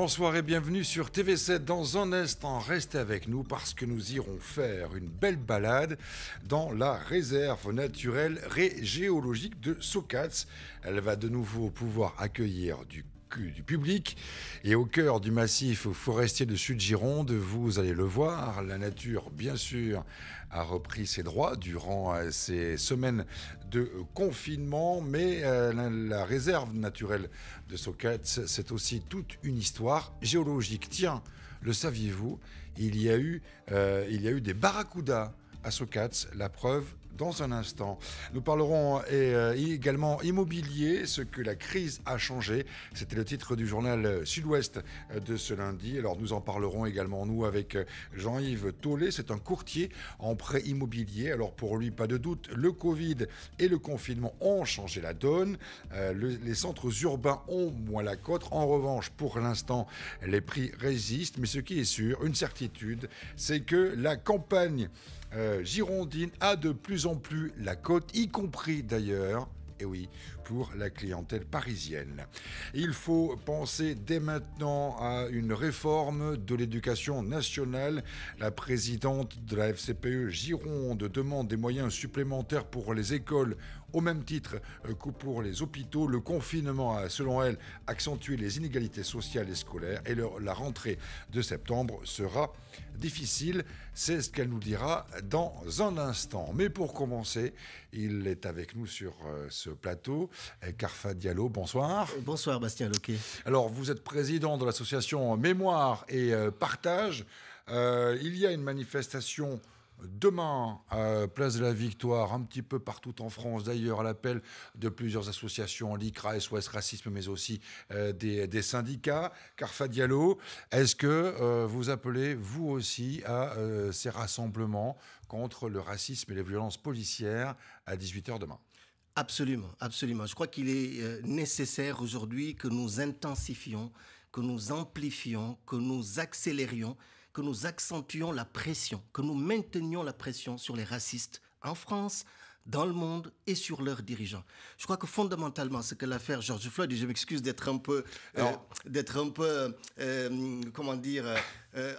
Bonsoir et bienvenue sur TV7. Dans un instant, restez avec nous parce que nous irons faire une belle balade dans la réserve naturelle ré géologique de Socats. Elle va de nouveau pouvoir accueillir du du public. Et au cœur du massif forestier de Sud-Gironde, vous allez le voir, la nature, bien sûr, a repris ses droits durant euh, ces semaines de confinement, mais euh, la réserve naturelle de Soquette, c'est aussi toute une histoire géologique. Tiens, le saviez-vous, il, y a eu, euh, il y a eu des barracudas à Socats, la preuve dans un instant. Nous parlerons euh, également immobilier, ce que la crise a changé. C'était le titre du journal euh, Sud-Ouest euh, de ce lundi. Alors nous en parlerons également, nous, avec Jean-Yves Tollet. C'est un courtier en prêt immobilier. Alors pour lui, pas de doute, le Covid et le confinement ont changé la donne. les centres urbains ont moins la cote. En revanche, pour l'instant, les prix résistent. Mais ce qui est sûr, une certitude, c'est que la campagne euh, girondine a de plus en plus la côte, y compris d'ailleurs, et eh oui, pour la clientèle parisienne. Il faut penser dès maintenant à une réforme de l'éducation nationale. La présidente de la FCPE Gironde demande des moyens supplémentaires pour les écoles au même titre euh, que pour les hôpitaux. Le confinement a, selon elle, accentué les inégalités sociales et scolaires et la rentrée de septembre sera difficile. C'est ce qu'elle nous dira dans un instant. Mais pour commencer, il est avec nous sur euh, ce plateau. Carfa eh, Diallo. Bonsoir. Euh, bonsoir, Bastien Loquet. Alors, vous êtes président de l'association Mémoire et euh, Partage. Euh, il y a une manifestation demain, à place de la Victoire, un petit peu partout en France, d'ailleurs, à l'appel de plusieurs associations, l'ICRA, SOS Racisme, mais aussi des, syndicats. Carfa Diallo, est-ce que vous appelez, vous aussi, à ces rassemblements contre le racisme et les violences policières à 18h demain Absolument, absolument. Je crois qu'il est euh, nécessaire aujourd'hui que nous intensifions, que nous amplifions, que nous accélérions, que nous accentuions la pression, que nous maintenions la pression sur les racistes en France, dans le monde et sur leurs dirigeants. Je crois que fondamentalement, ce que l'affaire Georges Floyd, et je m'excuse d'être un peu, euh, d'être un peu, euh, euh, comment dire,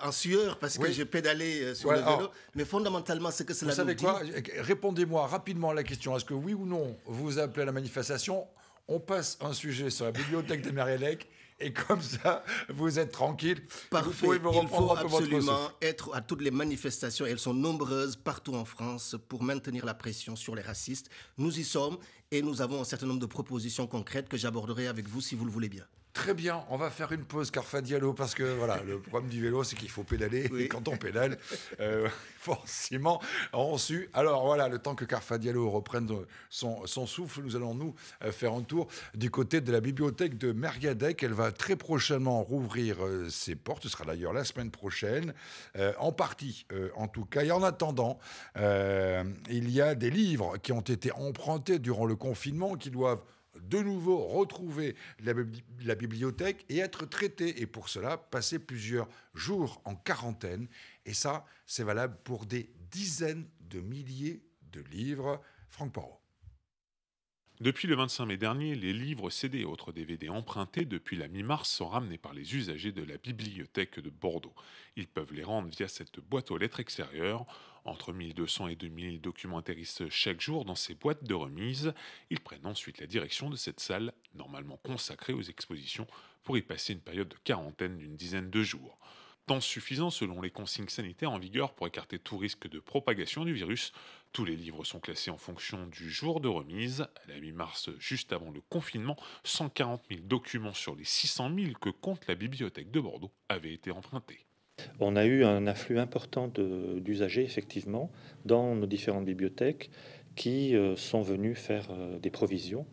en sueur parce que j'ai pédalé sur le vélo, mais fondamentalement, ce que cela vous quoi Répondez-moi rapidement à la question. Est-ce que oui ou non vous appelez à la manifestation on passe un sujet sur la bibliothèque des Marielec et comme ça, vous êtes tranquille. Parfait. Il faut absolument être à toutes les manifestations. Elles sont nombreuses partout en France pour maintenir la pression sur les racistes. Nous y sommes et nous avons un certain nombre de propositions concrètes que j'aborderai avec vous si vous le voulez bien. Très bien, on va faire une pause Carfa Diallo parce que voilà, le problème du vélo c'est qu'il faut pédaler et quand on pédale, euh, forcément on sue. Alors voilà, le temps que Carfa Diallo reprenne son, souffle, nous allons nous euh, faire un tour du côté de la bibliothèque de Mergadec. Elle va très prochainement rouvrir euh, ses portes, ce sera d'ailleurs la semaine prochaine, en partie en tout cas. Et en attendant, il y a des livres qui ont été empruntés durant le confinement qui doivent de nouveau retrouver la, bibliothèque et être traité. Et pour cela, passer plusieurs jours en quarantaine. Et ça, c'est valable pour des dizaines de milliers de livres. Franck Poirot. Depuis le 25 mai dernier, les livres, CD et autres DVD empruntés depuis la mi-mars sont ramenés par les usagers de la bibliothèque de Bordeaux. Ils peuvent les rendre via cette boîte aux lettres extérieure. Entre 1200 et 2000 documentaristes chaque jour dans ces boîtes de remise. Ils prennent ensuite la direction de cette salle, normalement consacrée aux expositions, pour y passer une période de quarantaine d'une dizaine de jours temps suffisant selon les consignes sanitaires en vigueur pour écarter tout risque de propagation du virus. Tous les livres sont classés en fonction du jour de remise. À la mi-mars, juste avant le confinement, 140 000 documents sur les 600 000 que compte la bibliothèque de Bordeaux avaient été empruntés. On a eu un afflux important d'usagers, effectivement, dans nos différentes bibliothèques qui euh, sont venus faire euh, des provisions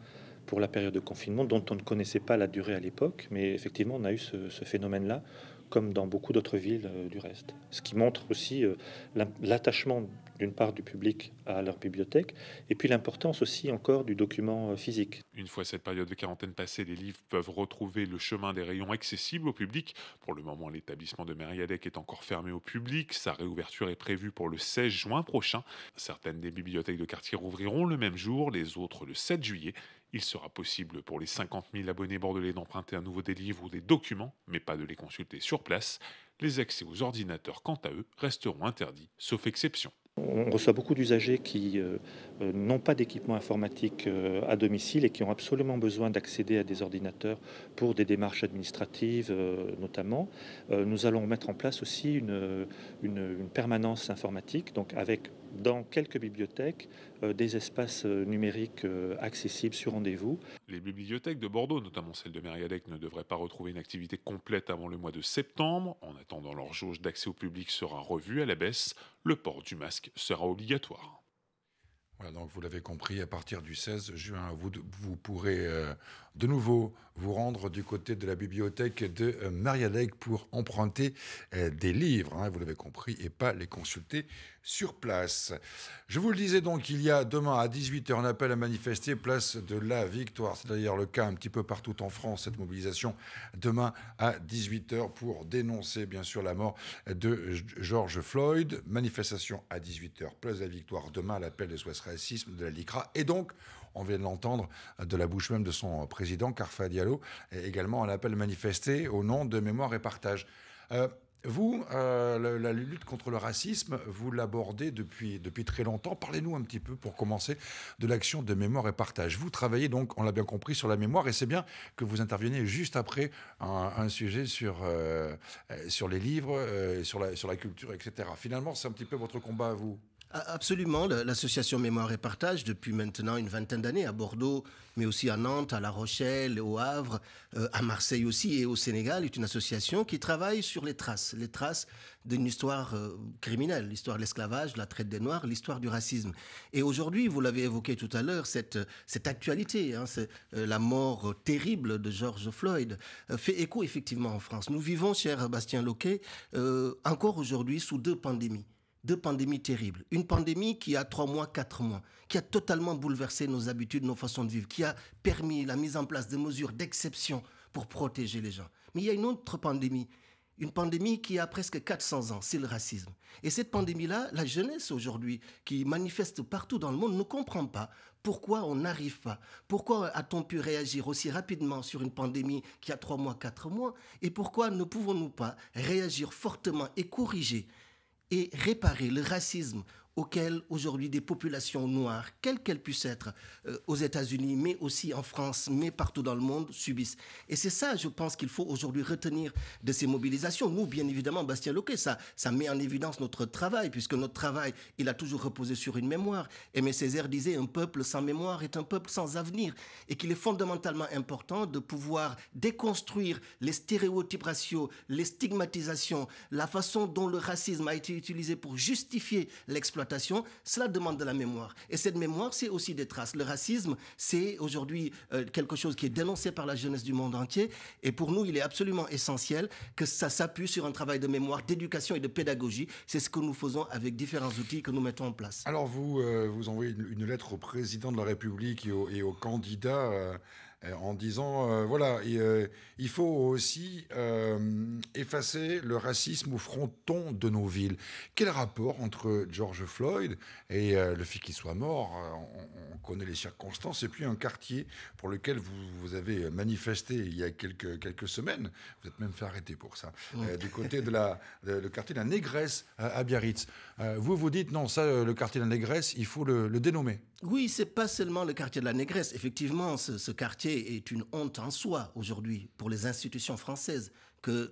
pour la période de confinement, dont on ne connaissait pas la durée à l'époque, mais effectivement, on a eu ce, ce phénomène-là comme dans beaucoup d'autres villes euh, du reste. Ce qui montre aussi euh, l'attachement d'une part du public à leur bibliothèque, et puis l'importance aussi encore du document euh, physique. Une fois cette période de quarantaine passée, les livres peuvent retrouver le chemin des rayons accessibles au public. Pour le moment, l'établissement de Mériadec est encore fermé au public. Sa réouverture est prévue pour le 16 juin prochain. Certaines des bibliothèques de quartier rouvriront le même jour, les autres le 7 juillet. Il sera possible pour les 50 000 abonnés bordelais d'emprunter un nouveau des livres ou des documents, mais pas de les consulter sur place. Les accès aux ordinateurs, quant à eux, resteront interdits, sauf exception. On reçoit beaucoup d'usagers qui euh, euh, n'ont pas d'équipement informatique euh, à domicile et qui ont absolument besoin d'accéder à des ordinateurs pour des démarches administratives notamment. nous allons mettre en place aussi une permanence informatique, donc avec dans quelques bibliothèques euh, des espaces euh, numériques euh, accessibles sur rendez-vous. Les bibliothèques de Bordeaux, notamment celle de Mériadec, ne devraient pas retrouver une activité complète avant le mois de septembre. En attendant, leur jauge d'accès au public sera revue à la baisse. Le port du masque sera obligatoire. Voilà, donc vous l'avez compris, à partir du 16 juin, vous, vous pourrez de nouveau vous rendre du côté de la bibliothèque de euh, Maria Lake pour emprunter euh, des livres, hein, vous l'avez compris, et pas les consulter sur place. Je vous le disais donc, il y a demain à 18h un appel à manifester place de la Victoire. C'est d'ailleurs le cas un petit peu partout en France, cette mobilisation demain à 18h pour dénoncer bien sûr la mort de George Floyd. Manifestation à 18h, place de la Victoire demain l'appel de racisme de la LICRA. Et donc, on vient de l'entendre euh, de la bouche même de son président, Carfa Diallo, également un appel manifesté au nom de Mémoire et Partage. Euh, vous, euh, la, lutte contre le racisme, vous l'abordez depuis, depuis très longtemps. Parlez-nous un petit peu, pour commencer, de l'action de mémoire et partage. Vous travaillez donc, on l'a bien compris, sur la mémoire, et c'est bien que vous interveniez juste après un, sujet sur, sur les livres, sur, la, sur la culture, etc. Finalement, c'est un petit peu votre combat à vous. Absolument. L'association Mémoire et Partage, depuis maintenant une vingtaine d'années, à Bordeaux, mais aussi à Nantes, à La Rochelle, au Havre, euh, à Marseille aussi et au Sénégal, est une association qui travaille sur les traces, les traces d'une histoire euh, criminelle, l'histoire de l'esclavage, la traite des Noirs, l'histoire du racisme. Et aujourd'hui, vous l'avez évoqué tout à l'heure, cette, actualité, hein, euh, la mort terrible de George Floyd, fait écho effectivement en France. Nous vivons, cher Bastien Loquet, encore aujourd'hui sous deux pandémies deux pandémies terribles. Une pandémie qui a trois mois, quatre mois, qui a totalement bouleversé nos habitudes, nos façons de vivre, qui a permis la mise en place de mesures d'exception pour protéger les gens. Mais il y a une autre pandémie, une pandémie qui a presque 400 ans, c'est le racisme. Et cette pandémie-là, la jeunesse aujourd'hui, qui manifeste partout dans le monde, ne comprend pas pourquoi on n'arrive pas. Pourquoi a-t-on pu réagir aussi rapidement sur une pandémie qui a trois mois, quatre mois Et pourquoi ne pouvons-nous pas réagir fortement et corriger et réparer le racisme auxquelles aujourd'hui des populations noires, quelles qu'elles puissent être, euh, aux États-Unis, mais aussi en France, mais partout dans le monde, subissent. Et c'est ça, je pense, qu'il faut aujourd'hui retenir de ces mobilisations. Nous, bien évidemment, Bastien Loquet, ça, ça met en évidence notre travail, puisque notre travail, il a toujours reposé sur une mémoire. Aimé Césaire disait, un peuple sans mémoire est un peuple sans avenir, et qu'il est fondamentalement important de pouvoir déconstruire les stéréotypes raciaux, les stigmatisations, la façon dont le racisme a été utilisé pour justifier l'exploitation cela demande de la mémoire. Et cette mémoire, c'est aussi des traces. Le racisme, c'est aujourd'hui euh, quelque chose qui est dénoncé par la jeunesse du monde entier. Et pour nous, il est absolument essentiel que ça s'appuie sur un travail de mémoire, d'éducation et de pédagogie. C'est ce que nous faisons avec différents outils que nous mettons en place. Alors vous, euh, vous envoyez une, lettre au président de la République et aux et au candidat euh, euh, en disant euh, voilà, euh, il faut aussi effacer le racisme au fronton de nos villes. Quel rapport entre George Floyd et le fait qu'il soit mort on, connaît les circonstances, et puis un quartier pour lequel vous, vous avez manifesté il y a quelques, quelques semaines, vous êtes même fait arrêter pour ça, du côté de la, le, quartier de la Négresse à, Biarritz. vous vous dites non, ça, le quartier de la Négresse, il faut le, dénommer. Oui, c'est pas seulement le quartier de la Négresse. Effectivement, ce quartier est une honte en soi aujourd'hui pour les institutions françaises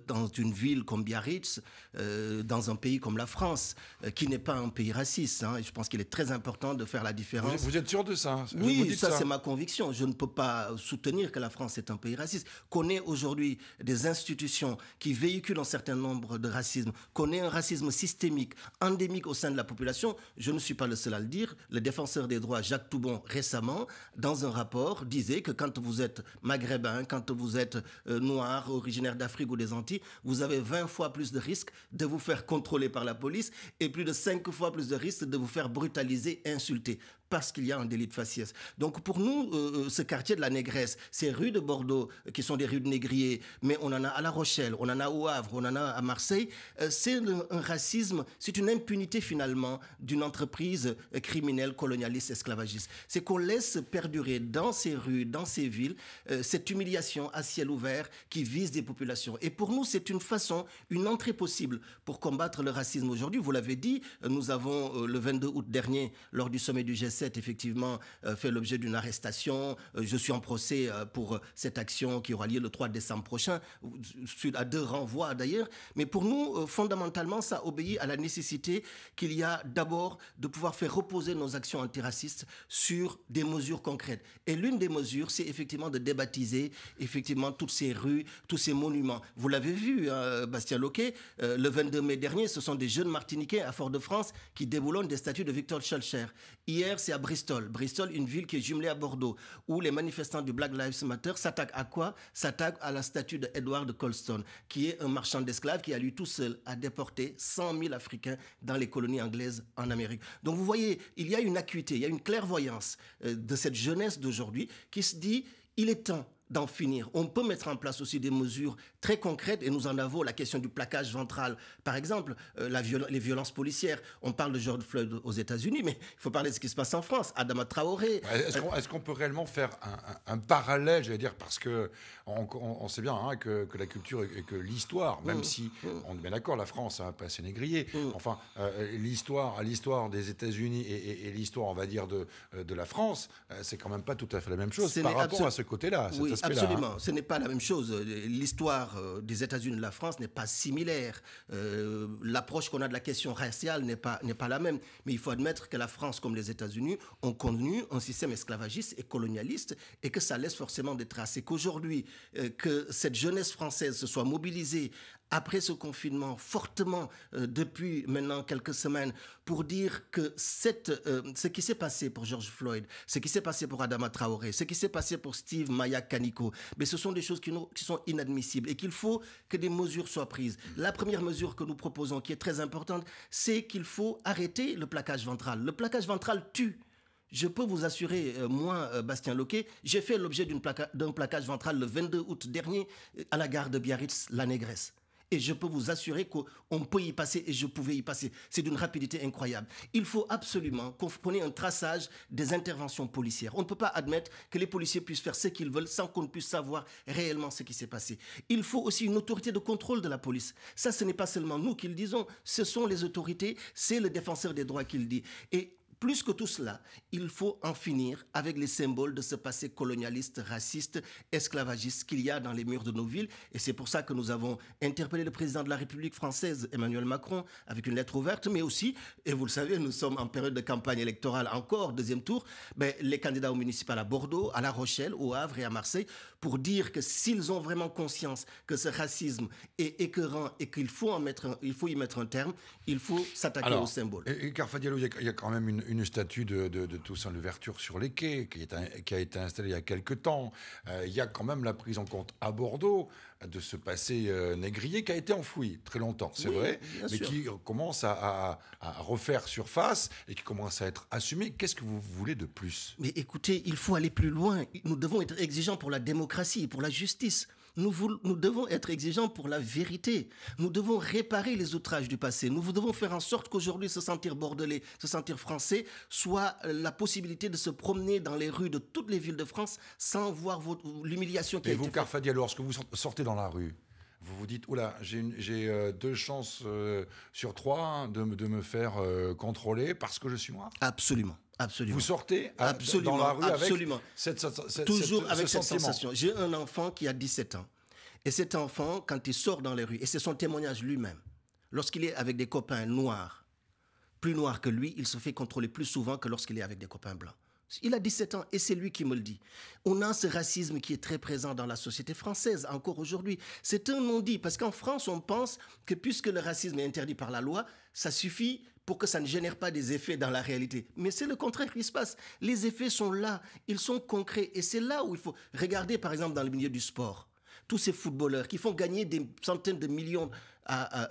dans une ville comme Biarritz, euh, dans un pays comme la France, euh, qui n'est pas un pays raciste. Hein, je pense qu'il est très important de faire la différence. Vous, êtes sûr de ça hein Oui, ça, ça. c'est ma conviction. Je ne peux pas soutenir que la France est un pays raciste. Qu'on ait aujourd'hui des institutions qui véhiculent un certain nombre de racismes, qu'on ait un racisme systémique, endémique au sein de la population, je ne suis pas le seul à le dire. Le défenseur des droits Jacques Toubon récemment, dans un rapport, disait que quand vous êtes maghrébin, quand vous êtes euh, noir, originaire d'Afrique ou des vous avez 20 fois plus de risques de vous faire contrôler par la police et plus de 5 fois plus de risques de vous faire brutaliser, insulter parce qu'il y a un délit de faciès. Donc pour nous, euh, euh, ce quartier de la Négresse, ces rues de Bordeaux euh, qui sont des rues de négriers, mais on en a à La Rochelle, on en a au Havre, on en a à Marseille, c'est un racisme, c'est une impunité finalement d'une entreprise criminelle, colonialiste, esclavagiste. C'est qu'on laisse perdurer dans ces rues, dans ces villes, cette humiliation à ciel ouvert qui vise des populations. Et pour nous, c'est une façon, une entrée possible pour combattre le racisme aujourd'hui. Vous l'avez dit, nous avons le 22 août dernier, lors du sommet du G7, effectivement, euh, fait l'objet d'une arrestation. Euh, je suis en procès euh, pour cette action qui aura lieu le 3 décembre prochain, suite à deux renvois d'ailleurs. Mais pour nous, fondamentalement, ça obéit à la nécessité qu'il y a d'abord de pouvoir faire reposer nos actions antiracistes sur des mesures concrètes. Et l'une des mesures, c'est effectivement de débaptiser effectivement toutes ces rues, tous ces monuments. Vous l'avez vu, hein, Bastien Loquet, le 22 mai dernier, ce sont des jeunes Martiniquais à Fort-de-France qui déboulonnent des statues de Victor Schulcher. Hier, c'est à Bristol. Bristol, une ville qui est jumelée à Bordeaux, où les manifestants du Black Lives Matter s'attaquent à quoi S'attaquent à la statue de Edward Colston, qui est un marchand d'esclaves qui, a lui tout seul, à déporter 100 000 Africains dans les colonies anglaises en Amérique. Donc vous voyez, il y a une acuité, il y a une clairvoyance euh, de cette jeunesse d'aujourd'hui qui se dit, il est temps d'en finir. On peut mettre en place aussi des mesures très concrètes et nous en avons la question du plaquage ventral. Par exemple, euh, la les violences policières. On parle de George Floyd aux États-Unis, mais il faut parler de ce qui se passe en France. Adama Traoré. Est-ce qu'on peut réellement faire un, un, un parallèle, j'allais dire, parce que on, sait bien hein, que, la culture et que l'histoire, même mm. si mm. on est d'accord, la France a passé négrier. Mm. Enfin, euh, l'histoire, l'histoire des États-Unis et, l'histoire, on va dire, de, euh, de la France, c'est quand même pas tout à fait la même chose par rapport à ce côté-là. Oui. Absolument, ce n'est pas la même chose. L'histoire euh, des États-Unis et de la France n'est pas similaire. Euh, l'approche qu'on a de la question raciale n'est pas, pas la même. Mais il faut admettre que la France, comme les États-Unis, ont connu un système esclavagiste et colonialiste et que ça laisse forcément des traces. Et qu'aujourd'hui, euh, que cette jeunesse française se soit mobilisée après ce confinement fortement euh, depuis maintenant quelques semaines pour dire que euh, ce qui s'est passé pour George Floyd, ce qui s'est passé pour Adama Traoré, ce qui s'est passé pour Steve Maya Kaniko, mais ce sont des choses qui, qui sont inadmissibles et qu'il faut que des mesures soient prises. La première mesure que nous proposons, qui est très importante, c'est qu'il faut arrêter le plaquage ventral. Le plaquage ventral tue. Je peux vous assurer, euh, moi, Bastien Loquet, j'ai fait l'objet d'un plaquage ventral le 22 août dernier à la gare de Biarritz, la Négresse. Et je peux vous assurer qu'on peut y passer et je pouvais y passer. C'est d'une rapidité incroyable. Il faut absolument qu'on prenne un traçage des interventions policières. On ne peut pas admettre que les policiers puissent faire ce qu'ils veulent sans qu'on puisse savoir réellement ce qui s'est passé. Il faut aussi une autorité de contrôle de la police. Ça, ce n'est pas seulement nous qui le disons, ce sont les autorités, c'est le défenseur des droits qui le dit. Et plus que tout cela, il faut en finir avec les symboles de ce passé colonialiste, raciste, esclavagiste qu'il y a dans les murs de nos villes. Et c'est pour ça que nous avons interpellé le président de la République française, Emmanuel Macron, avec une lettre ouverte, mais aussi, et vous le savez, nous sommes en période de campagne électorale encore, deuxième tour, ben, les candidats au municipal à Bordeaux, à La Rochelle, au Havre et à Marseille pour dire que s'ils ont vraiment conscience que ce racisme est écœurant et qu'il faut, faut y mettre un terme, il faut s'attaquer au symbole. Et, euh, il y, a quand même une, statue de, Toussaint Louverture sur les quais qui, a été installée il y a quelques temps. Euh, il y a quand même la prise en compte à Bordeaux de ce passé euh, négrier qui a été enfoui très longtemps, c'est vrai, mais qui commence à, refaire surface et qui commence à être assumé. Qu'est-ce que vous voulez de plus Mais écoutez, il faut aller plus loin. Nous devons être exigeants pour la démocratie, et pour la justice. Nous, devons être exigeants pour la vérité. Nous devons réparer les outrages du passé. Nous devons faire en sorte qu'aujourd'hui, se sentir bordelais, se sentir français, soit la possibilité de se promener dans les rues de toutes les villes de France sans voir l'humiliation qui Et vous, Carfadi, lorsque vous sortez dans la rue, vous vous dites, oula, j'ai euh, deux chances euh, sur trois hein, de, me faire euh, contrôler parce que je suis moi Absolument. Absolument. Vous sortez absolument, euh, dans la rue absolument. Toujours avec cette sensation. J'ai un enfant qui a 17 ans. Et cet enfant, quand il sort dans les rues, et c'est son témoignage lui-même, lorsqu'il est avec des copains noirs, plus noirs que lui, il se fait contrôler plus souvent que lorsqu'il est avec des copains blancs. Il a 17 ans et c'est lui qui me le dit. On a ce racisme qui est très présent dans la société française encore aujourd'hui. C'est un non-dit parce qu'en France, on pense que puisque le racisme est interdit par la loi, ça suffit pour que ça ne génère pas des effets dans la réalité. Mais c'est le contraire qui se passe. Les effets sont là, ils sont concrets et c'est là où il faut regarder par exemple dans le milieu du sport tous ces footballeurs qui font gagner des centaines de millions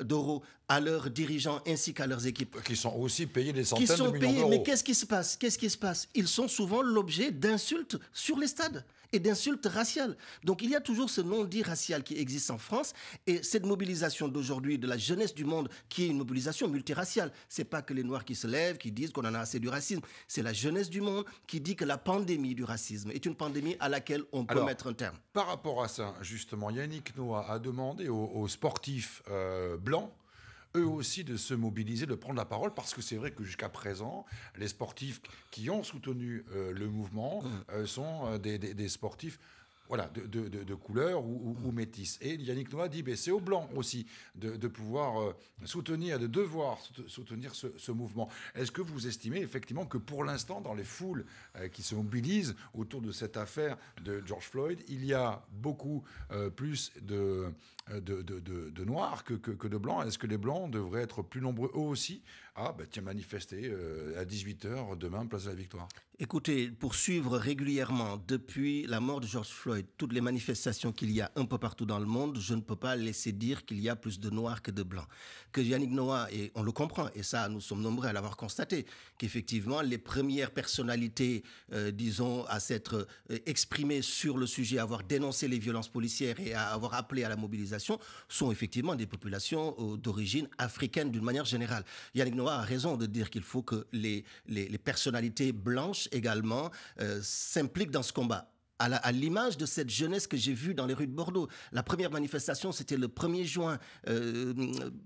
d'euros à leurs dirigeants ainsi qu'à leurs équipes. Qui sont aussi payés des centaines de millions d'euros. Mais qu'est-ce qui se passe Qu'est-ce qui se passe Ils sont souvent l'objet d'insultes sur les stades et d'insultes raciales. Donc il y a toujours ce non-dit racial qui existe en France et cette mobilisation d'aujourd'hui de la jeunesse du monde qui est une mobilisation multiraciale. C'est pas que les Noirs qui se lèvent, qui disent qu'on en a assez du racisme. C'est la jeunesse du monde qui dit que la pandémie du racisme est une pandémie à laquelle on peut mettre un terme. Par rapport à ça, justement, Yannick Noah a demandé aux, sportifs euh, blancs eux aussi de se mobiliser, de prendre la parole, parce que c'est vrai que jusqu'à présent, les sportifs qui ont soutenu euh, le mouvement mmh. euh, sont euh, des, sportifs voilà, de, de, couleur ou, ou, mmh. Et Yannick Noah dit, ben, c'est aux Blancs aussi de, pouvoir soutenir, de devoir soutenir ce, mouvement. Est-ce que vous estimez effectivement que pour l'instant, dans les foules qui se mobilisent autour de cette affaire de George Floyd, il y a beaucoup plus de euh, de, de, noirs que, de blancs. Est-ce que les blancs devraient être plus nombreux eux aussi Ah, ben tiens, manifester euh, à 18h demain, place de la victoire. Écoutez, pour suivre régulièrement depuis la mort de George Floyd toutes les manifestations qu'il y a un peu partout dans le monde, je ne peux pas laisser dire qu'il y a plus de noirs que de blancs. Que Yannick Noah, et on le comprend, et ça nous sommes nombreux à l'avoir constaté, qu'effectivement les premières personnalités, euh, disons, à s'être exprimées sur le sujet, à avoir dénoncé les violences policières et à avoir appelé à la mobilisation, sont effectivement des populations euh, d'origine africaine d'une manière générale. Yannick Noah a raison de dire qu'il faut que les, personnalités blanches également euh, s'impliquent dans ce combat à l'image de cette jeunesse que j'ai vue dans les rues de Bordeaux. La première manifestation, c'était le 1er juin, euh,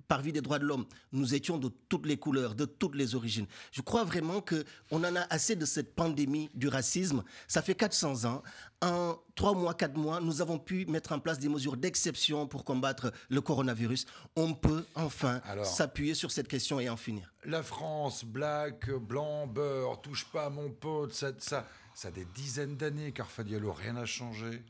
parvis des droits de l'homme. Nous étions de toutes les couleurs, de toutes les origines. Je crois vraiment que on en a assez de cette pandémie du racisme. Ça fait 400 ans. En trois mois, quatre mois, nous avons pu mettre en place des mesures d'exception pour combattre le coronavirus. On peut enfin s'appuyer sur cette question et en finir. La France, black, blanc, beurre, touche pas à mon pote, ça, ça ça a des dizaines d'années qu'Arfa rien n'a changé.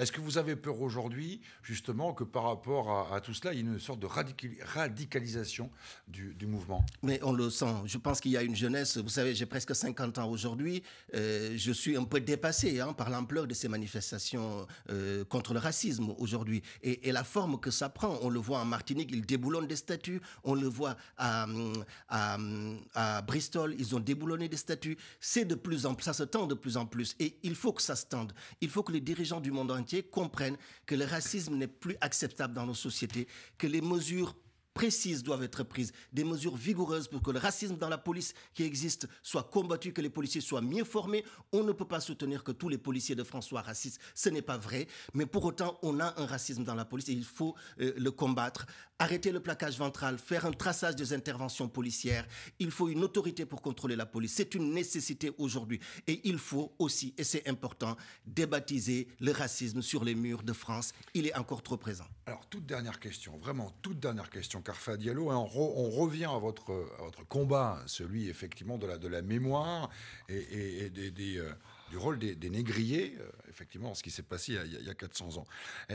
Est-ce que vous avez peur aujourd'hui, justement, que par rapport à, tout cela, il y ait une sorte de radicalisation du, mouvement Mais on le sent. Je pense qu'il y a une jeunesse, vous savez, j'ai presque 50 ans aujourd'hui, euh, je suis un peu dépassé hein, par l'ampleur de ces manifestations euh, contre le racisme aujourd'hui. Et, la forme que ça prend, on le voit en Martinique, ils déboulonnent des statues, on le voit à, à, à Bristol, ils ont déboulonné des statues. C'est de plus en plus, ça se tend de plus en plus. Et il faut que ça se tende. Il faut que les dirigeants du monde entier comprennent que le racisme n'est plus acceptable dans nos sociétés, que les mesures précises doivent être prises, des mesures vigoureuses pour que le racisme dans la police qui existe soit combattu, que les policiers soient mieux formés. On ne peut pas soutenir que tous les policiers de France soient racistes, ce n'est pas vrai, mais pour autant on a un racisme dans la police et il faut euh, le combattre. Arrêter le plaquage ventral, faire un traçage des interventions policières, il faut une autorité pour contrôler la police, c'est une nécessité aujourd'hui et il faut aussi, et c'est important, débaptiser le racisme sur les murs de France, il est encore trop présent. Alors toute dernière question, vraiment toute dernière question Carfa Diallo. Hein, on, on, revient à votre, votre combat, celui effectivement de la, de la mémoire et, euh, du rôle des, négriers, euh, effectivement, ce qui s'est passé il y, a, 400 ans.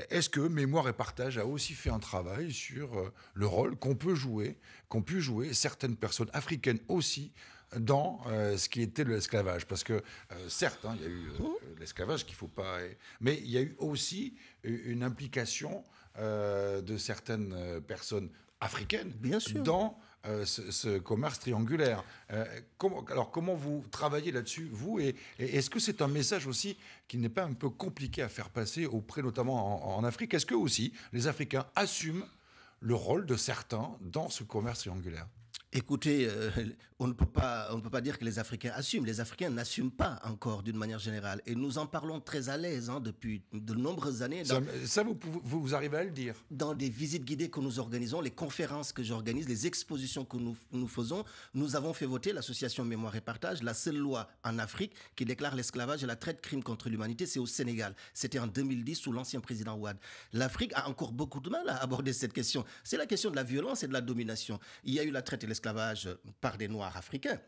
Est-ce que Mémoire et Partage a aussi fait un travail sur euh, le rôle qu'on peut jouer, qu'ont pu jouer certaines personnes africaines aussi dans ce qui était de l'esclavage. Parce que, certes, hein, il y a eu l'esclavage qu'il faut pas. Mais il y a eu aussi une implication de certaines personnes africaine Bien sûr. dans euh, ce, commerce triangulaire. Euh, alors comment vous travaillez là-dessus, vous, et, est-ce que c'est un message aussi qui n'est pas un peu compliqué à faire passer auprès notamment en Afrique Est-ce que aussi les Africains assument le rôle de certains dans ce commerce triangulaire Écoutez, euh, on, ne peut pas, on ne peut pas dire que les Africains assument. Les Africains n'assument pas encore d'une manière générale. Et nous en parlons très à l'aise hein, depuis de nombreuses années. ça, vous, vous, vous, arrivez à le dire Dans des visites guidées que nous organisons, les conférences que j'organise, les expositions que nous, nous faisons, nous avons fait voter l'association Mémoire et Partage, la seule loi en Afrique qui déclare l'esclavage et la traite crime contre l'humanité, c'est au Sénégal. C'était en 2010 sous l'ancien président Ouad. L'Afrique a encore beaucoup de mal à aborder cette question. C'est la question de la violence et de la domination. Il y a eu la traite et l'esclavage par des Noirs africains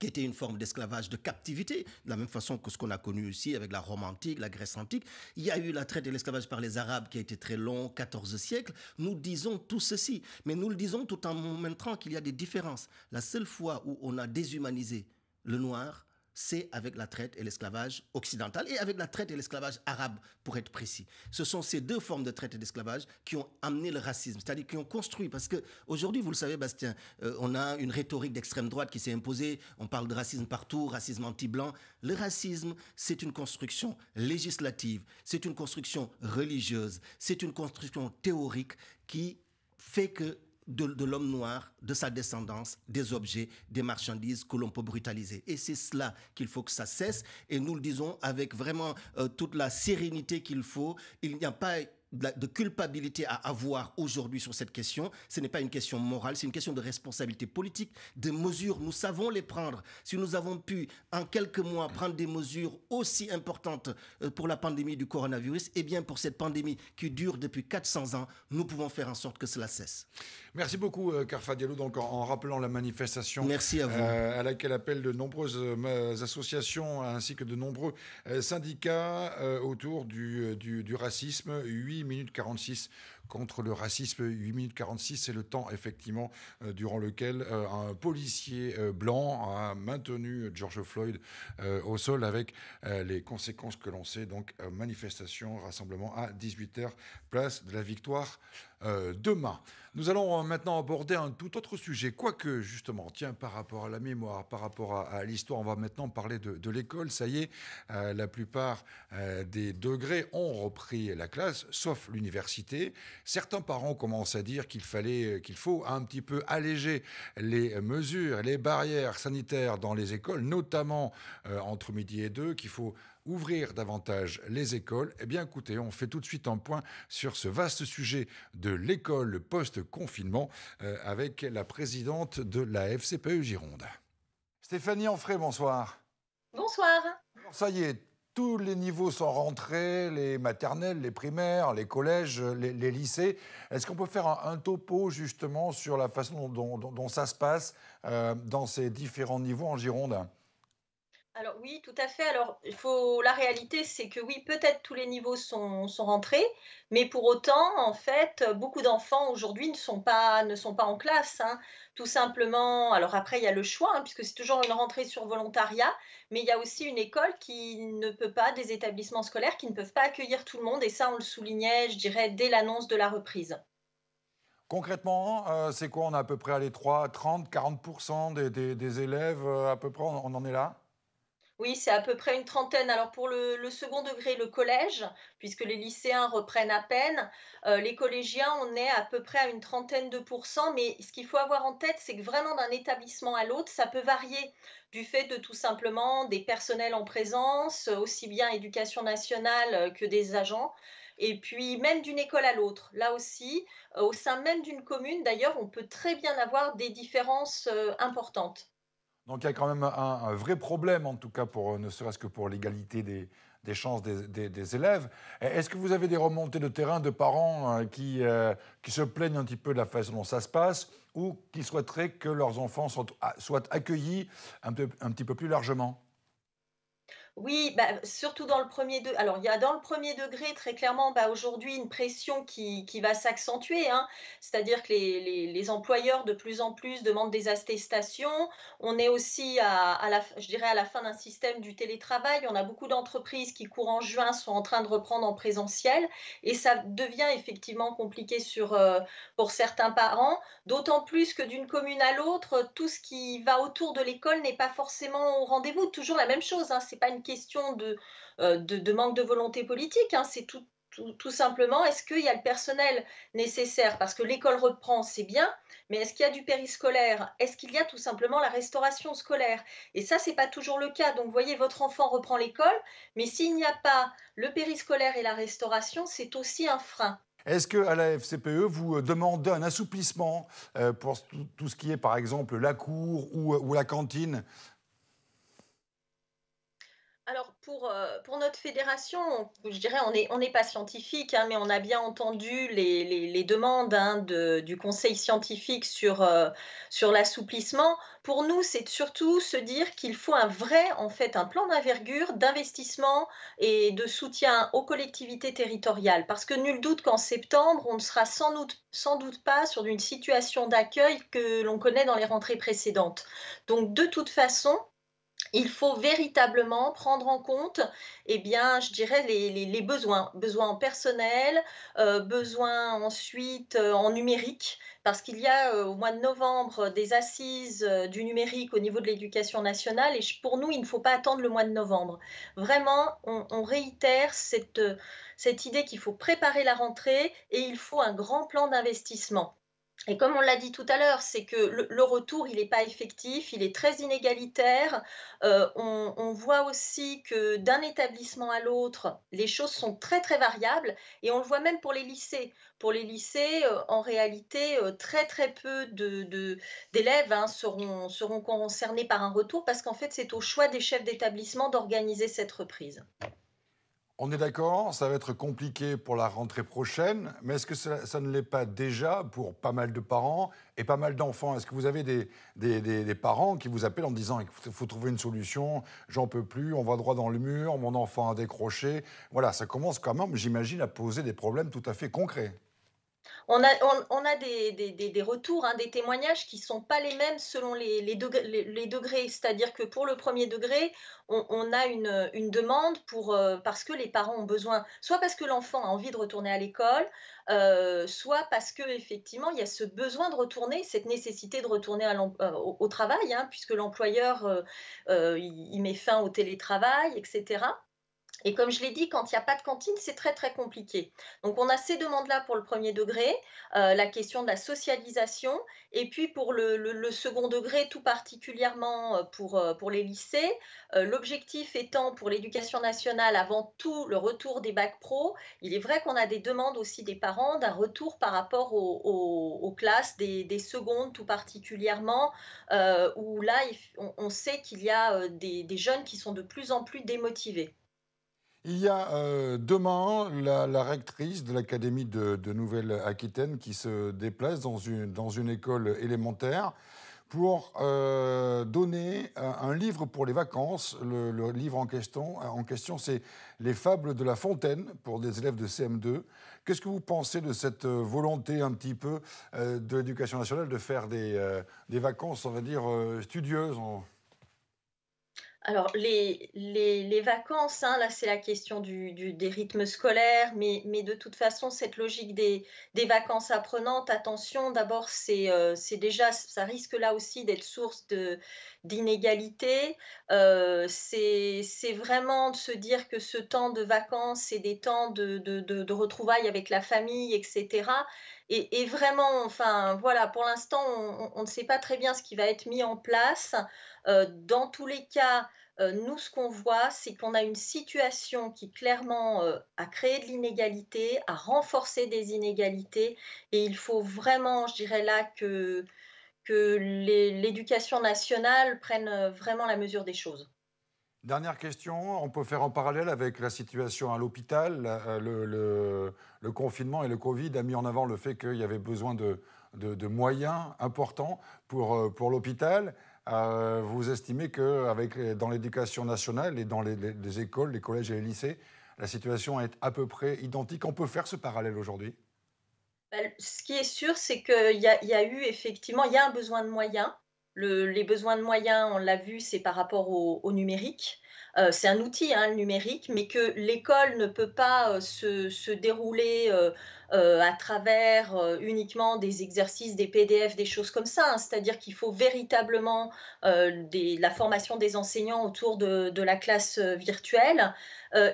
qui était une forme d'esclavage, de captivité, de la même façon que ce qu'on a connu ici avec la Rome antique, la Grèce antique. Il y a eu la traite et l'esclavage par les Arabes qui a été très long, 14 siècles. Nous disons tout ceci, mais nous le disons tout en montrant qu'il y a des différences. La seule fois où on a déshumanisé le noir, c'est avec la traite et l'esclavage occidental et avec la traite et l'esclavage arabe, pour être précis. Ce sont ces deux formes de traite et d'esclavage qui ont amené le racisme, c'est-à-dire qui ont construit, parce que aujourd'hui, vous le savez, Bastien, euh, on a une rhétorique d'extrême droite qui s'est imposée. On parle de racisme partout, racisme anti-blanc. Le racisme, c'est une construction législative, c'est une construction religieuse, c'est une construction théorique qui fait que de, l'homme noir, de sa descendance, des objets, des marchandises que l'on peut brutaliser. Et c'est cela qu'il faut que ça cesse. Et nous le disons avec vraiment euh, toute la sérénité qu'il faut. Il n'y a pas de culpabilité à avoir aujourd'hui sur cette question. Ce n'est pas une question morale, c'est une question de responsabilité politique, de mesures. Nous savons les prendre. Si nous avons pu, en quelques mois, prendre des mesures aussi importantes euh, pour la pandémie du coronavirus, eh bien, pour cette pandémie qui dure depuis 400 ans, nous pouvons faire en sorte que cela cesse. Merci beaucoup, Carfa euh, Diallo. Donc, en rappelant la manifestation Merci à, euh, laquelle appellent de nombreuses associations ainsi que de nombreux syndicats autour du, du, du racisme, 8 8 minutes 46 contre le racisme. 8 minutes 46, c'est le temps effectivement euh, durant lequel euh, un policier euh, blanc a maintenu George Floyd au sol avec les conséquences que l'on sait. Donc manifestation, rassemblement à 18h, place de la victoire. Euh, demain. Nous allons euh, maintenant aborder un tout autre sujet, quoique justement, tiens, par rapport à la mémoire, par rapport à, l'histoire, on va maintenant parler de, l'école. Ça y est, euh, la plupart des degrés ont repris la classe, sauf l'université. Certains parents commencent à dire qu'il fallait, qu'il faut un petit peu alléger les mesures, les barrières sanitaires dans les écoles, notamment entre midi et deux, qu'il faut ouvrir davantage les écoles, eh bien écoutez, on fait tout de suite un point sur ce vaste sujet de l'école post-confinement euh, avec la présidente de la FCPE Gironde. Stéphanie Anfray, bonsoir. Bonsoir. ça y est, tous les niveaux sont rentrés, les maternelles, les primaires, les collèges, les, lycées. Est-ce qu'on peut faire un, topo justement sur la façon dont, ça se passe euh, dans ces différents niveaux en Gironde alors oui, tout à fait. Alors, la réalité, c'est que oui, peut-être tous les niveaux sont, rentrés, mais pour autant, en fait, beaucoup d'enfants aujourd'hui ne sont pas ne sont pas en classe. Hein. Tout simplement. Alors après, il y a le choix, hein, puisque c'est toujours une rentrée sur volontariat, mais il y a aussi une école qui ne peut pas, des établissements scolaires qui ne peuvent pas accueillir tout le monde, et ça, on le soulignait, je dirais, dès l'annonce de la reprise. Concrètement, euh, c'est quoi On a à peu près à les 30, 40 des, élèves, euh, à peu près, on en est là oui, c'est à peu près une trentaine. Alors pour le, second degré, le collège, puisque les lycéens reprennent à peine, euh, les collégiens, on est à peu près à une trentaine de pourcents. Mais ce qu'il faut avoir en tête, c'est que vraiment d'un établissement à l'autre, ça peut varier du fait de tout simplement des personnels en présence, aussi bien éducation nationale euh, que des agents et puis même d'une école à l'autre. Là aussi, euh, au sein même d'une commune, d'ailleurs, on peut très bien avoir des différences importantes. Donc il y a quand même un, vrai problème, en tout cas, pour, euh, ne serait-ce que pour l'égalité des, chances des, élèves. Est-ce que vous avez des remontées de terrain de parents hein, euh, qui, se plaignent un petit peu de la façon dont ça se passe ou qui souhaiteraient que leurs enfants soient, accueillis un petit peu plus largement oui, bah, surtout dans le premier degré. Alors, il y a dans le premier degré, très clairement, bah, aujourd'hui, une pression qui, va s'accentuer. Hein. C'est-à-dire que les, employeurs, de plus en plus, demandent des attestations. On est aussi, à, la, je dirais, à la fin d'un système du télétravail. On a beaucoup d'entreprises qui, courant juin, sont en train de reprendre en présentiel. Et ça devient effectivement compliqué sur, euh, pour certains parents. D'autant plus que d'une commune à l'autre, tout ce qui va autour de l'école n'est pas forcément au rendez-vous. Toujours la même chose. Hein. pas une question euh, de, de, manque de volonté politique, hein. c'est tout, simplement est-ce qu'il y a le personnel nécessaire Parce que l'école reprend, c'est bien, mais est-ce qu'il y a du périscolaire Est-ce qu'il y a tout simplement la restauration scolaire Et ça, c'est pas toujours le cas. Donc, vous voyez, votre enfant reprend l'école, mais s'il n'y a pas le périscolaire et la restauration, c'est aussi un frein. Est-ce que à la FCPE vous euh, demandez un assouplissement euh, pour tout ce qui est par exemple la cour ou la cantine alors pour, euh, pour notre fédération, je dirais on n'est pas scientifique, hein, mais on a bien entendu les, demandes hein, du conseil scientifique sur, euh, sur l'assouplissement. Pour nous, c'est surtout se dire qu'il faut un vrai, en fait, un plan d'envergure, d'investissement et de soutien aux collectivités territoriales. Parce que nul doute qu'en septembre, on ne sera sans sans doute pas sur une situation d'accueil que l'on connaît dans les rentrées précédentes. Donc de toute façon, il faut véritablement prendre en compte, eh bien, je dirais, les, besoins, besoins en personnel, euh, besoins ensuite euh, en numérique, parce qu'il y a euh, au mois de novembre des assises du numérique au niveau de l'éducation nationale, et pour nous, il ne faut pas attendre le mois de novembre. Vraiment, on, réitère cette idée qu'il faut préparer la rentrée et il faut un grand plan d'investissement. Et comme on l'a dit tout à l'heure, c'est que le, retour, il n'est pas effectif, il est très inégalitaire. Euh, on, voit aussi que d'un établissement à l'autre, les choses sont très très variables. Et on le voit même pour les lycées. Pour les lycées, euh, en réalité, euh, très très peu d'élèves hein, seront concernés par un retour parce qu'en fait, c'est au choix des chefs d'établissement d'organiser cette reprise. On est d'accord, ça va être compliqué pour la rentrée prochaine, mais est-ce que ça, ne l'est pas déjà pour pas mal de parents et pas mal d'enfants Est-ce que vous avez des, parents qui vous appellent en disant qu'il faut trouver une solution, j'en peux plus, on va droit dans le mur, mon enfant a décroché Voilà, ça commence quand même, j'imagine, à poser des problèmes tout à fait concrets. On a, des, retours, hein, des témoignages qui ne sont pas les mêmes selon les, degrés. C'est-à-dire que pour le premier degré, on, a une, demande euh, parce que les parents ont besoin, soit parce que l'enfant a envie de retourner à l'école, euh, soit parce que effectivement il y a ce besoin de retourner, cette nécessité de retourner euh, au, travail, hein, puisque l'employeur il met fin au télétravail, etc. Et comme je l'ai dit, quand il n'y a pas de cantine, c'est très très compliqué. Donc on a ces demandes-là pour le premier degré, euh, la question de la socialisation, et puis pour le, second degré, tout particulièrement euh, euh, pour, les lycées, l'objectif étant pour l'éducation nationale avant tout le retour des bacs pro. Il est vrai qu'on a des demandes aussi des parents d'un retour par rapport aux, classes des, secondes tout particulièrement, où là on, sait qu'il y a des jeunes qui sont de plus en plus démotivés. Il y a euh, demain la, rectrice de l'Académie de, Nouvelle-Aquitaine qui se déplace dans une, dans une école élémentaire pour euh, donner un, livre pour les vacances. Le, livre en question, en question c'est Les Fables de la Fontaine pour des élèves de CM2. Qu'est-ce que vous pensez de cette euh, volonté un petit peu de l'éducation nationale de faire des, vacances, on va dire, studieuses alors, les, les, vacances, hein, là, c'est la question du, des rythmes scolaires, mais, mais, de toute façon, cette logique des, vacances apprenantes, attention, d'abord, euh, c'est déjà, ça risque là aussi d'être source de, d'inégalité. Euh, c'est vraiment de se dire que ce temps de vacances, c'est des temps de, de, de, retrouvailles avec la famille, etc. Et, vraiment, enfin voilà, pour l'instant, on, ne sait pas très bien ce qui va être mis en place. Euh, dans tous les cas, euh, nous, ce qu'on voit, c'est qu'on a une situation qui clairement a créé de l'inégalité, a renforcé des inégalités, et il faut vraiment, je dirais là, que que l'éducation nationale prenne euh, vraiment la mesure des choses. Dernière question, on peut faire en parallèle avec la situation à l'hôpital. Euh, le, confinement et le Covid a mis en avant le fait qu'il y avait besoin de, moyens importants pour, euh, l'hôpital. vous estimez que dans l'éducation nationale et dans les écoles, les collèges et les lycées, la situation est à peu près identique. On peut faire ce parallèle aujourd'hui bah, ce qui est sûr, c'est qu'il y, a, eu effectivement, il y a un besoin de moyens. les besoins de moyens, on l'a vu, c'est par rapport au, numérique. Euh, c'est un outil, hein, le numérique, mais que l'école ne peut pas euh, se, se, dérouler euh, euh, à travers euh, uniquement des exercices, des PDF, des choses comme ça. Hein. C'est-à-dire qu'il faut véritablement euh, la formation des enseignants autour de, la classe virtuelle.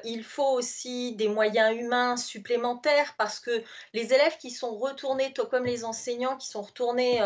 il faut aussi des moyens humains supplémentaires parce que les élèves qui sont retournés, tout comme les enseignants qui sont retournés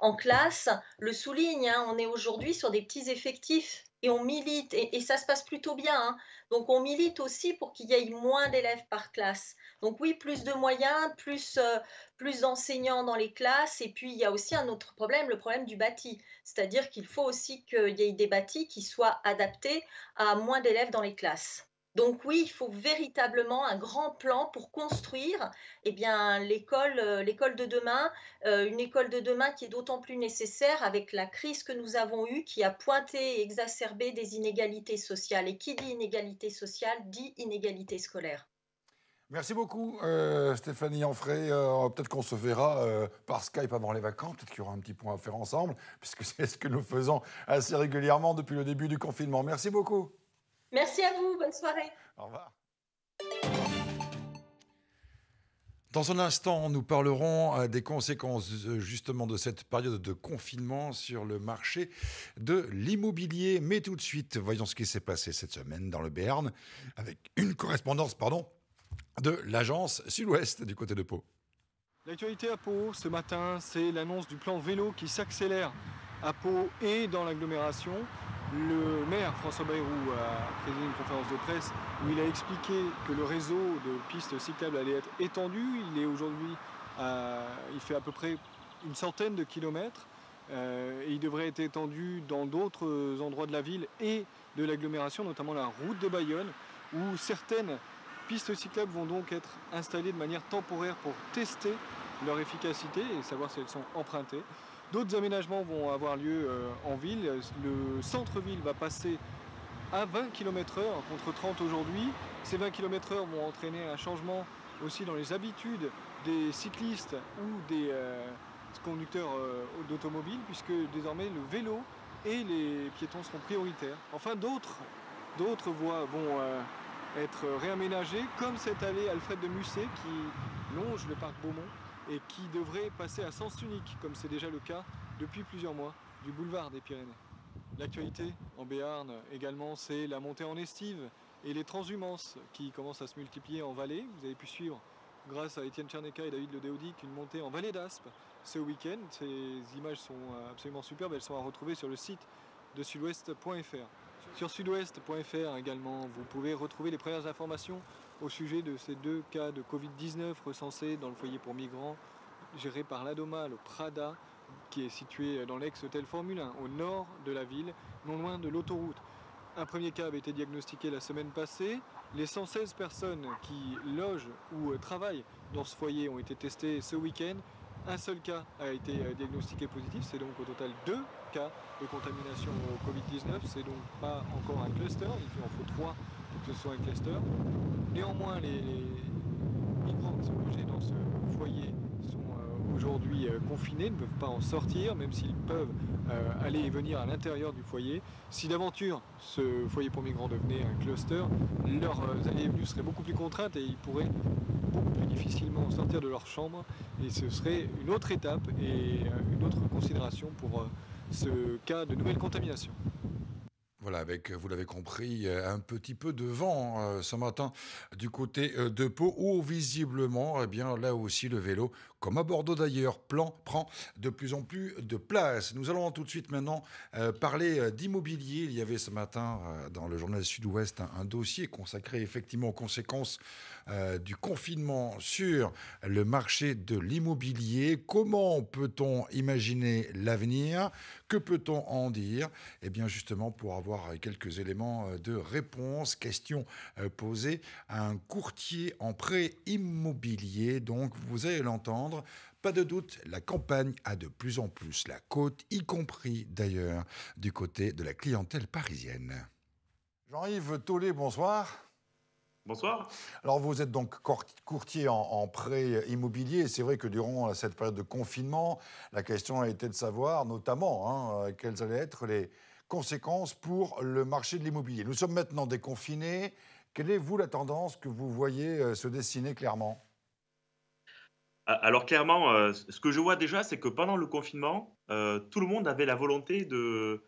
en classe, le soulignent. Hein, on est aujourd'hui sur des petits effectifs et on milite, et, ça se passe plutôt bien. Hein. Donc on milite aussi pour qu'il y ait moins d'élèves par classe. Donc oui, plus de moyens plus, euh, plus d'enseignants dans les classes. Et puis, il y a aussi un autre problème, le problème du bâti. C'est-à-dire qu'il faut aussi qu'il y ait des bâtis qui soient adaptés à moins d'élèves dans les classes. Donc oui, il faut véritablement un grand plan pour construire eh bien l'école euh, l'école de demain, euh, une école de demain qui est d'autant plus nécessaire avec la crise que nous avons eue qui a pointé et exacerbé des inégalités sociales et qui dit inégalité sociale dit inégalité scolaire. Merci beaucoup euh, Stéphanie Anfray. Euh, peut-être qu'on se verra euh, par Skype avant les vacances, peut-être qu'il y aura un petit point à faire ensemble, puisque c'est ce que nous faisons assez régulièrement depuis le début du confinement. Merci beaucoup. Merci à vous, bonne soirée. Au revoir. Dans un instant, nous parlerons des conséquences justement de cette période de confinement sur le marché de l'immobilier. Mais tout de suite, voyons ce qui s'est passé cette semaine dans le Béarn avec une correspondance, pardon, de l'agence Sud-Ouest du côté de Pau. L'actualité à Pau ce matin, c'est l'annonce du plan vélo qui s'accélère à Pau et dans l'agglomération. Le maire François Bayrou a présidé une conférence de presse où il a expliqué que le réseau de pistes cyclables allait être étendu. Il est aujourd'hui, il fait à peu près une centaine de kilomètres euh, et il devrait être étendu dans d'autres endroits de la ville et de l'agglomération, notamment la route de Bayonne, où certaines pistes cyclables vont donc être installées de manière temporaire pour tester leur efficacité et savoir si elles sont empruntées. D'autres aménagements vont avoir lieu euh, en ville. Le centre-ville va passer à 20 km/h contre 30 aujourd'hui. Ces 20 km/h vont entraîner un changement aussi dans les habitudes des cyclistes ou des euh, conducteurs euh, d'automobiles, puisque désormais le vélo et les piétons seront prioritaires. Enfin, d'autres voies vont être réaménagé, comme cette allée Alfred de Musset qui longe le parc Beaumont et qui devrait passer à sens unique, comme c'est déjà le cas depuis plusieurs mois, du boulevard des Pyrénées. L'actualité en Béarn également, c'est la montée en estive et les transhumances qui commencent à se multiplier en vallée. Vous avez pu suivre, grâce à Étienne Tcherneka et David Le Ledeaudic, une montée en vallée d'Aspe ce week-end. Ces images sont absolument superbes, elles sont à retrouver sur le site de sudouest.fr. Sur sudouest.fr également, vous pouvez retrouver les premières informations au sujet de ces deux cas de Covid-19 recensés dans le foyer pour migrants géré par l'ADOMA, le Prada, qui est situé dans l'ex-hôtel Formule 1, au nord de la ville, non loin de l'autoroute. Un premier cas avait été diagnostiqué la semaine passée. Les 116 personnes qui logent ou travaillent dans ce foyer ont été testées ce week-end un seul cas a été euh, diagnostiqué positif, c'est donc au total deux cas de contamination au Covid-19. C'est donc pas encore un cluster, il en faut trois pour que ce soit un cluster. Néanmoins, les, migrants qui sont logés dans ce foyer sont euh, aujourd'hui euh, confinés, ne peuvent pas en sortir, même s'ils peuvent aller et venir à l'intérieur du foyer. Si d'aventure ce foyer pour migrants devenait un cluster, leurs allées et venues seraient beaucoup plus contraintes et ils pourraient difficilement sortir de leur chambre et ce serait une autre étape et euh, une autre considération pour euh, ce cas de nouvelle contamination. Voilà, avec, euh, vous l'avez compris, un petit peu de vent hein, ce matin du côté de Pau, où visiblement, eh bien, là aussi, le vélo comme à Bordeaux d'ailleurs, Plan prend de plus en plus de place. Nous allons tout de suite maintenant euh, parler euh, d'immobilier. Il y avait ce matin euh, dans le journal Sud-Ouest un, dossier consacré effectivement aux conséquences du confinement sur le marché de l'immobilier. Comment peut-on imaginer l'avenir Que peut-on en dire Eh bien justement pour avoir quelques éléments de réponse, question posée à un courtier en prêt immobilier. Donc vous allez l'entendre. Pas de doute, la campagne a de plus en plus la côte, y compris d'ailleurs du côté de la clientèle parisienne. Jean-Yves Tollet, bonsoir. Bonsoir. Alors vous êtes donc courtier en, prêt immobilier. C'est vrai que durant cette période de confinement, la question a été de savoir notamment hein, euh, quelles allaient être les conséquences pour le marché de l'immobilier. Nous sommes maintenant déconfinés. Quelle est, vous, la tendance que vous voyez euh, se dessiner clairement alors clairement, euh, ce que je vois déjà, c'est que pendant le confinement, euh, tout le monde avait la volonté de,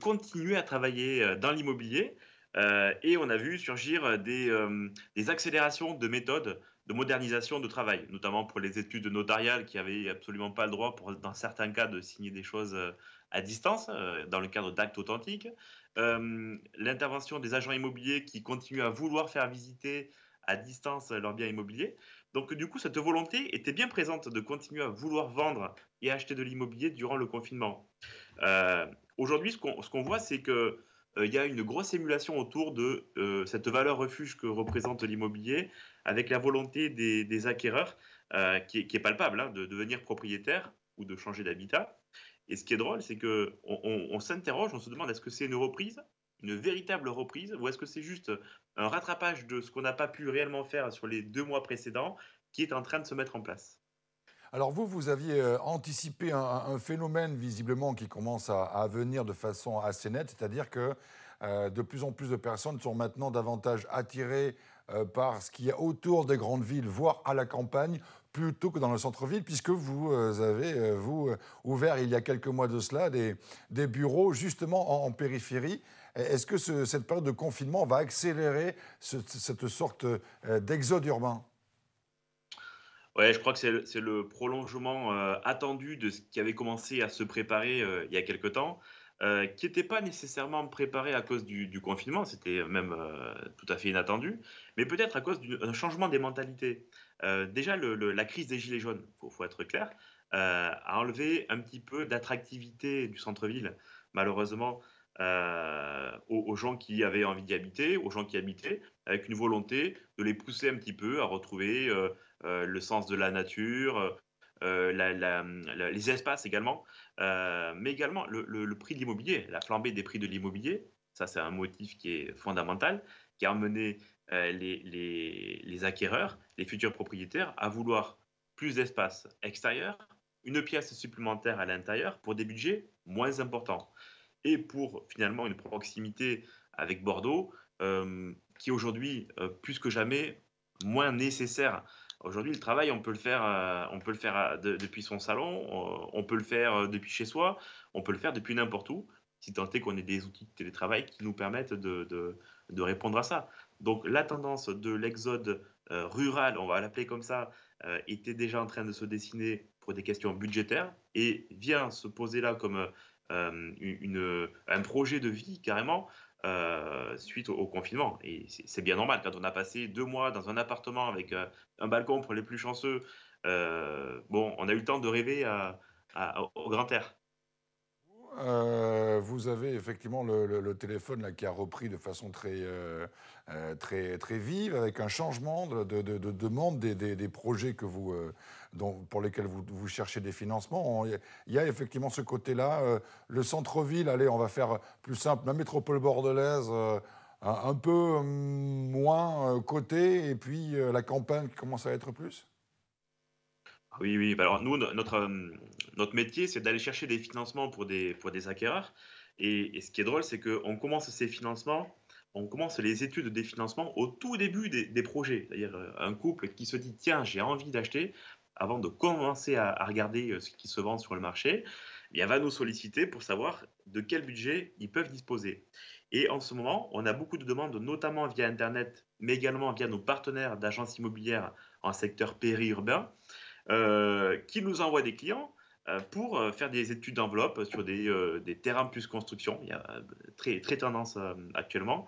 continuer à travailler euh, dans l'immobilier et on a vu surgir des, accélérations de méthodes de modernisation de travail, notamment pour les études notariales qui n'avaient absolument pas le droit, dans certains cas, de signer des choses à distance dans le cadre d'actes authentiques. L'intervention des agents immobiliers qui continuent à vouloir faire visiter à distance leurs biens immobiliers. Donc du coup, cette volonté était bien présente de continuer à vouloir vendre et acheter de l'immobilier durant le confinement. Euh, aujourd'hui, ce qu'on voit, c'est qu'il euh, y a une grosse émulation autour de euh, cette valeur refuge que représente l'immobilier, avec la volonté des, acquéreurs, qui est, palpable, hein, de devenir propriétaire ou de changer d'habitat. Et ce qui est drôle, c'est que on s'interroge, on se demande est-ce que c'est une reprise une véritable reprise ou est-ce que c'est juste un rattrapage de ce qu'on n'a pas pu réellement faire sur les deux mois précédents qui est en train de se mettre en place alors vous, vous aviez euh, anticipé un, phénomène visiblement qui commence à, venir de façon assez nette, c'est-à-dire que euh, de plus en plus de personnes sont maintenant davantage attirées euh, par ce qu'il y a autour des grandes villes, voire à la campagne, plutôt que dans le centre-ville, puisque vous avez, vous, ouvert il y a quelques mois de cela des, bureaux justement en périphérie. Est-ce que cette période de confinement va accélérer cette sorte euh, d'exode urbain Oui, je crois que c'est le, prolongement euh, attendu de ce qui avait commencé à se préparer euh, il y a quelque temps, qui n'était pas nécessairement préparé à cause du, confinement, c'était même tout à fait inattendu, mais peut-être à cause d'un changement des mentalités. déjà, la crise des Gilets jaunes, il faut, être clair, a enlevé un petit peu d'attractivité du centre-ville, malheureusement. Euh, aux, gens qui avaient envie d'y habiter, aux gens qui habitaient, avec une volonté de les pousser un petit peu à retrouver euh, euh, le sens de la nature, les espaces également, mais également le, prix de l'immobilier, la flambée des prix de l'immobilier. Ça, c'est un motif qui est fondamental, qui a amené les, les acquéreurs, les futurs propriétaires, à vouloir plus d'espace extérieur, une pièce supplémentaire à l'intérieur pour des budgets moins importants et pour finalement une proximité avec Bordeaux, euh, qui aujourd'hui, euh, plus que jamais, moins nécessaire. Aujourd'hui, le travail, on peut le faire, euh, on peut le faire euh, depuis son salon, on, peut le faire depuis chez soi, on peut le faire depuis n'importe où, si tant est qu'on ait des outils de télétravail qui nous permettent de, de répondre à ça. Donc la tendance de l'exode rural, on va l'appeler comme ça, était déjà en train de se dessiner pour des questions budgétaires et vient se poser là comme euh, euh, un projet de vie carrément euh, suite au, confinement. Et c'est bien normal, quand on a passé deux mois dans un appartement avec un balcon pour les plus chanceux, bon, on a eu le temps de rêver au grand air. Euh, vous avez effectivement le, téléphone là, qui a repris de façon très, euh, euh, très, très vive, avec un changement de, demande des, projets que pour lesquels vous, vous, cherchez des financements. Il y a effectivement ce côté-là. le centre-ville, allez, on va faire plus simple, la métropole bordelaise. un peu hum, moins côté, et puis la campagne qui commence à être plus oui, oui. Bah alors, nous, notre, euh, notre métier, c'est d'aller chercher des financements pour des, pour des acquéreurs. Et, ce qui est drôle, c'est qu'on commence ces financements, on commence les études des financements au tout début des, des projets. C'est-à-dire euh, un couple qui se dit tiens, j'ai envie d'acheter, avant de commencer à, regarder euh, ce qui se vend sur le marché, eh bien, va nous solliciter pour savoir de quel budget ils peuvent disposer. Et en ce moment, on a beaucoup de demandes, notamment via Internet, mais également via nos partenaires d'agences immobilières en secteur périurbain. Euh, qui nous envoie des clients euh, pour euh, faire des études d'enveloppe sur des, des, terrains plus construction, il y a très, très tendance actuellement,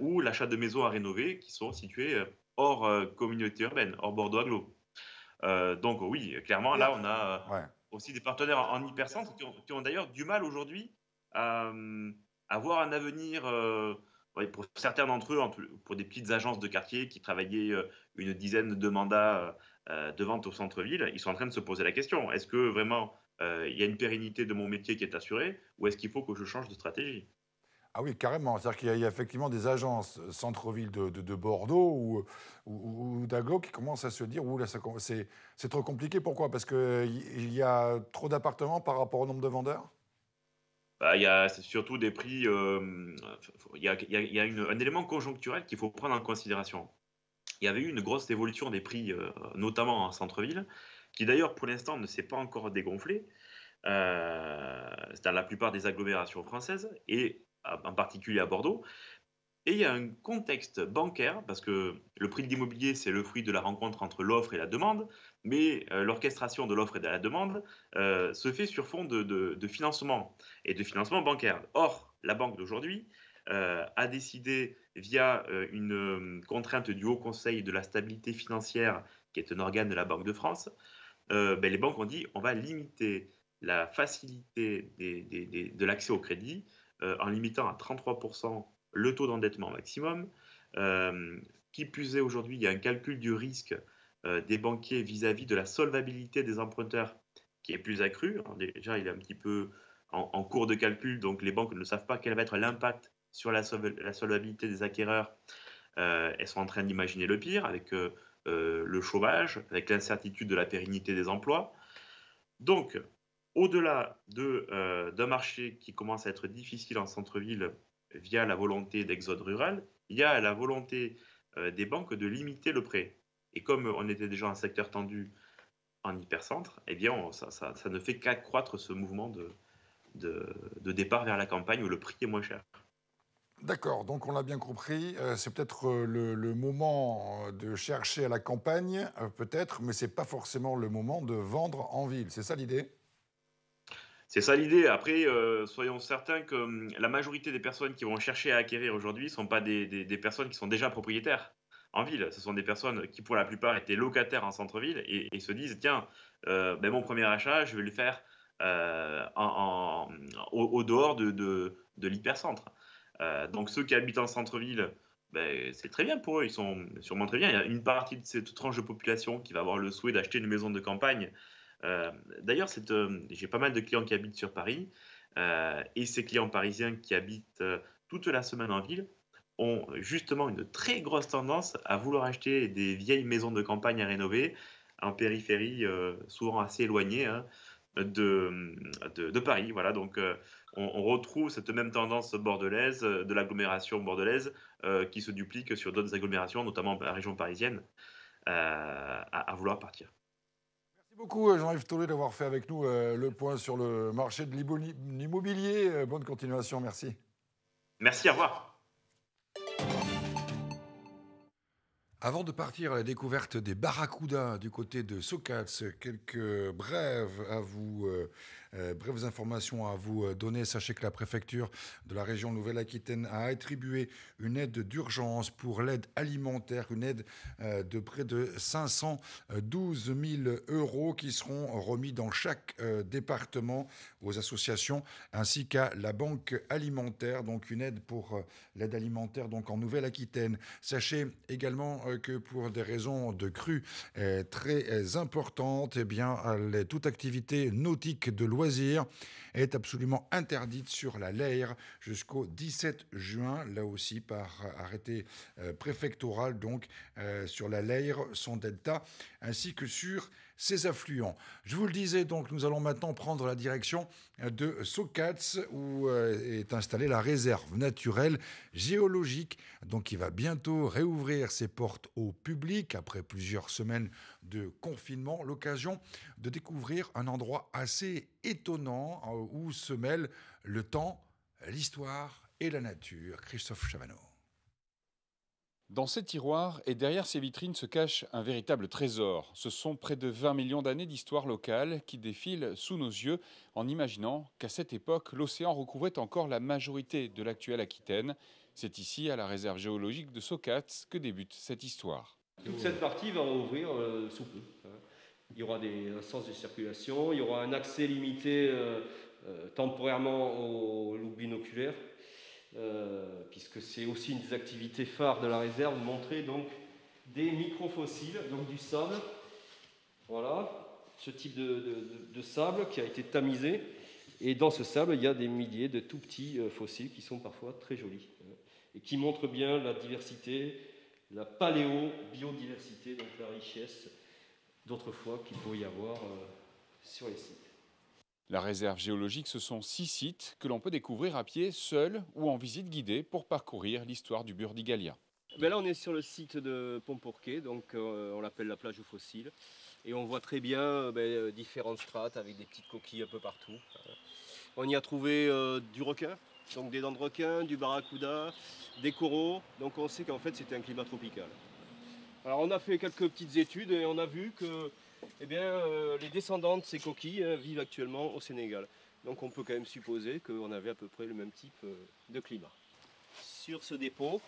ou l'achat de maisons à rénover qui sont situées hors communauté urbaine, hors Bordeaux Aglo. donc oui, clairement, là, on a aussi des partenaires en, hypercentre qui ont, d'ailleurs du mal aujourd'hui à, avoir un avenir, pour certains d'entre eux, pour des petites agences de quartier qui travaillaient une dizaine de mandats euh, de vente au centre-ville, ils sont en train de se poser la question. Est-ce que vraiment euh, il y a une pérennité de mon métier qui est assurée ou est-ce qu'il faut que je change de stratégie ah oui, carrément. C'est-à-dire qu'il y, a effectivement des agences euh, centre-ville de, Bordeaux ou, d'Aglo qui commencent à se dire là, c'est trop compliqué. Pourquoi Parce qu'il y a trop d'appartements par rapport au nombre de vendeurs bah, Il y a surtout des prix. il, y a, un élément conjoncturel qu'il faut prendre en considération il y avait eu une grosse évolution des prix, euh, notamment en centre-ville, qui d'ailleurs pour l'instant ne s'est pas encore dégonflé. Euh, dans la plupart des agglomérations françaises et en particulier à Bordeaux. Et il y a un contexte bancaire, parce que le prix de l'immobilier, c'est le fruit de la rencontre entre l'offre et la demande, mais euh, l'orchestration de l'offre et de la demande euh, se fait sur fond de, financement et de financement bancaire. Or, la banque d'aujourd'hui, euh, a décidé via euh, une euh, contrainte du Haut Conseil de la stabilité financière, qui est un organe de la Banque de France, ben, les banques ont dit on va limiter la facilité de l'accès au crédit en limitant à 33% le taux d'endettement maximum. qui plus est, aujourd'hui, il y a un calcul du risque des banquiers vis-à-vis de la solvabilité des emprunteurs qui est plus accru. déjà, il est un petit peu en, cours de calcul, donc les banques ne savent pas quel va être l'impact sur la, solvabilité des acquéreurs, euh, elles sont en train d'imaginer le pire avec euh, euh, le chômage, avec l'incertitude de la pérennité des emplois. Donc, au-delà d'un marché qui commence à être difficile en centre-ville via la volonté d'exode rural, il y a la volonté des banques de limiter le prêt. Et comme on était déjà un secteur tendu en hypercentre, eh bien, ça, ne fait qu'accroître ce mouvement de départ vers la campagne où le prix est moins cher. D'accord, donc on l'a bien compris, euh, c'est peut-être euh, le, moment euh, de chercher à la campagne, peut-être, mais ce n'est pas forcément le moment de vendre en ville. C'est ça l'idée C'est ça l'idée. Après, soyons certains que hum, la majorité des personnes qui vont chercher à acquérir aujourd'hui ne sont pas des, personnes qui sont déjà propriétaires en ville. Ce sont des personnes qui, pour la plupart, étaient locataires en centre-ville et, se disent tiens, ben, mon premier achat, je vais le faire au, dehors de, de l'hypercentre. Euh, donc ceux qui habitent en centre-ville, ben, c'est très bien pour eux, ils sont sûrement très bien. Il y a une partie de cette tranche de population qui va avoir le souhait d'acheter une maison de campagne. Euh, d'ailleurs, euh, j'ai pas mal de clients qui habitent sur Paris, et ces clients parisiens qui habitent toute la semaine en ville ont justement une très grosse tendance à vouloir acheter des vieilles maisons de campagne à rénover en périphérie, souvent assez éloignée. Hein de, de, Paris. Voilà, donc euh, on, retrouve cette même tendance bordelaise euh, de l'agglomération bordelaise euh, qui se duplique sur d'autres agglomérations, notamment la région parisienne, à, à, vouloir partir. Merci beaucoup Jean-Yves Tollet d'avoir fait avec nous le point sur le marché de l'immobilier. Bonne continuation, merci. Merci, au revoir. Avant de partir à la découverte des barracudas du côté de Socats, quelques brèves à vous euh, euh, brèves informations à vous euh, donner. Sachez que la préfecture de la région Nouvelle-Aquitaine a attribué une aide d'urgence pour l'aide alimentaire, une aide euh, de près de 512 000 euros qui seront remis dans chaque département aux associations ainsi qu'à la banque alimentaire. Donc une aide pour l'aide alimentaire donc en Nouvelle-Aquitaine. Sachez également que pour des raisons de crue très importantes, et eh bien, toute activité nautique de l'Ouest est absolument interdite sur la Leire jusqu'au 17 juin, là aussi par arrêté euh, préfectoral donc euh, sur la Leire, son delta, ainsi que sur ses affluents. Je vous le disais, donc nous allons maintenant prendre la direction euh, de Sokatz où euh, est installée la réserve naturelle géologique, donc qui va bientôt réouvrir ses portes au public après plusieurs semaines de confinement. L'occasion de découvrir un endroit assez étonnant euh, où se mêlent le temps, l'histoire et la nature. Christophe Chavanot. Dans ces tiroirs et derrière ces vitrines se cache un véritable trésor. Ce sont près de 20 millions d'années d'histoire locale qui défilent sous nos yeux en imaginant qu'à cette époque, l'océan recouvrait encore la majorité de l'actuelle Aquitaine. C'est ici, à la réserve géologique de Socats, que débute cette histoire. Toute cette partie va ouvrir euh, sous peu. Hein. Il y aura des, sens de circulation, il y aura un accès limité euh, euh, temporairement aux loup binoculaire euh, puisque c'est aussi une des activités phares de la réserve, montrer donc des microfossiles, donc du sable. Voilà, ce type de, de, sable qui a été tamisé. Et dans ce sable, il y a des milliers de tout petits euh, fossiles qui sont parfois très jolis euh, et qui montrent bien la diversité, la paléo-biodiversité, donc la richesse d'autrefois qu'il peut y avoir sur les sites. La réserve géologique, ce sont six sites que l'on peut découvrir à pied, seul ou en visite guidée, pour parcourir l'histoire du Burdigalia. Ben là, on est sur le site de Pomporquet, donc euh, on l'appelle la plage aux fossiles. Et on voit très bien euh, ben, euh, différentes strates avec des petites coquilles un peu partout. on y a trouvé du requin, donc des dents de requin, du barracuda, des coraux. Donc on sait qu'en fait, c'était un climat tropical. Alors on a fait quelques petites études et on a vu que eh bien, euh, les descendants de ces coquilles euh, vivent actuellement au Sénégal. Donc on peut quand même supposer qu'on avait à peu près le même type euh, de climat. Sur ce dépôt,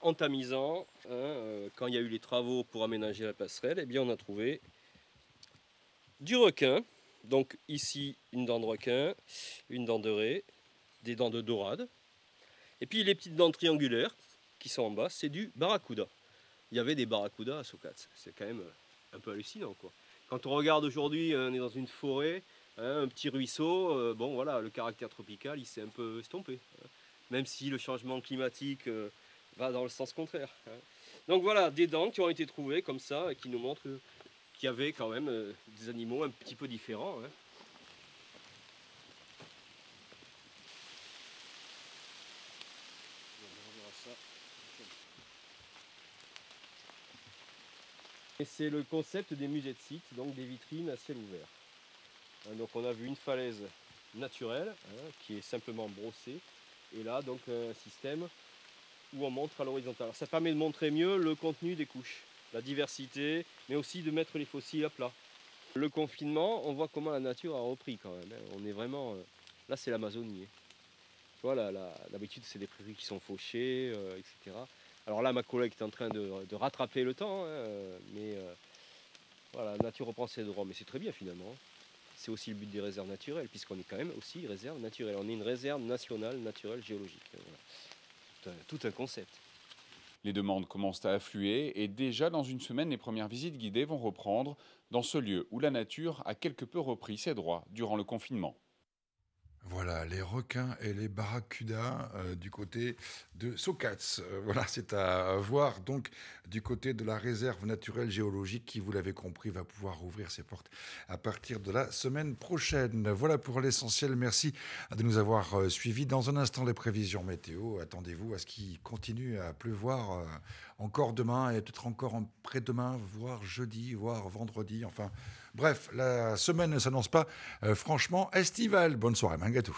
en tamisant, hein, quand il y a eu les travaux pour aménager la passerelle, et eh bien on a trouvé du requin. Donc ici, une dent de requin, une dent de raie, des dents de dorade. Et puis les petites dents triangulaires qui sont en bas, c'est du barracuda. Il y avait des barracudas à Sokatz C'est quand même un peu hallucinant quoi. Quand on regarde aujourd'hui, euh, on est dans une forêt, hein, un petit ruisseau, euh, bon voilà, le caractère tropical, il s'est un peu estompé. Hein. même si le changement climatique euh, va dans le sens contraire. Hein. Donc voilà, des dents qui ont été trouvées comme ça, et qui nous montrent qu'il y avait quand même des animaux un petit peu différents. c'est le concept des musées de site, donc des vitrines à ciel ouvert. Hein, donc on a vu une falaise naturelle hein, qui est simplement brossée. Et là, donc un système où on montre à l'horizontale. Ça permet de montrer mieux le contenu des couches, la diversité, mais aussi de mettre les fossiles à plat. Le confinement, on voit comment la nature a repris quand même. Hein. On est vraiment. Euh, là, c'est l'Amazonie. Voilà, d'habitude, c'est des prairies qui sont fauchées, euh, etc. Alors là, ma collègue est en train de, rattraper le temps, hein, euh, mais euh, voilà, la nature reprend ses droits, mais c'est très bien finalement. C'est aussi le but des réserves naturelles, puisqu'on est quand même aussi réserve naturelle. On est une réserve nationale, naturelle, géologique. Euh, tout un concept. Les demandes commencent à affluer et déjà dans une semaine, les premières visites guidées vont reprendre dans ce lieu où la nature a quelque peu repris ses droits durant le confinement. Voilà, les requins et les barracudas euh, du côté de Socats. Euh, voilà, c'est à voir. Donc, du côté de la réserve naturelle géologique qui, vous l'avez compris, va pouvoir ouvrir ses portes à partir de la semaine prochaine. Voilà pour l'essentiel. Merci de nous avoir euh, suivis. Dans un instant, les prévisions météo. Attendez-vous à ce qu'il continue à pleuvoir encore demain et peut-être encore après-demain, voire jeudi, voire vendredi. Enfin, Bref, la semaine ne s'annonce pas euh, franchement estivale. Bonne soirée, Mangatou.